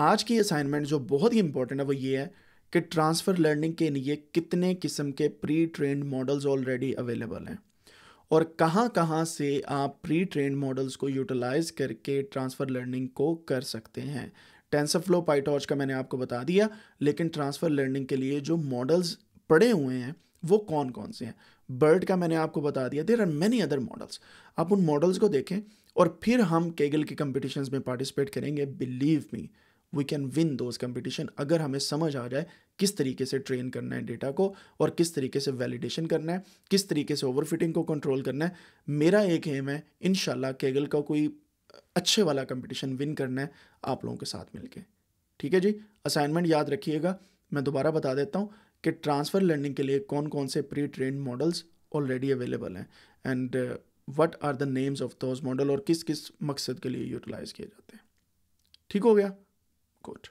आज की असाइनमेंट जो बहुत ही इंपॉर्टेंट है वो ये है कि ट्रांसफ़र लर्निंग के लिए कितने किस्म के pre trained models already available हैं और कहाँ कहाँ से आप प्री ट्रेंड मॉडल्स को यूटिलाइज़ करके ट्रांसफ़र लर्निंग को कर सकते हैं फ्लो पाइटॉर्च का मैंने आपको बता दिया लेकिन ट्रांसफ़र लर्निंग के लिए जो मॉडल्स पड़े हुए हैं वो कौन कौन से हैं बर्ड का मैंने आपको बता दिया there are many other models आप उन मॉडल्स को देखें और फिर हम केगल के कम्पिटिशन में पार्टिसिपेट करेंगे believe me we can win those competition अगर हमें समझ आ जाए किस तरीके से ट्रेन करना है डेटा को और किस तरीके से वैलिडेशन करना है किस तरीके से ओवरफिटिंग को कंट्रोल करना है मेरा एक एम है इन केगल का कोई अच्छे वाला कंपटीशन विन करना है आप लोगों के साथ मिलके ठीक है जी असाइनमेंट याद रखिएगा मैं दोबारा बता देता हूँ कि ट्रांसफ़र लर्निंग के लिए कौन कौन से pre train models already available हैं and what are the names of those model और किस किस मकसद के लिए यूटिलाइज़ किए जाते हैं ठीक हो गया Gut.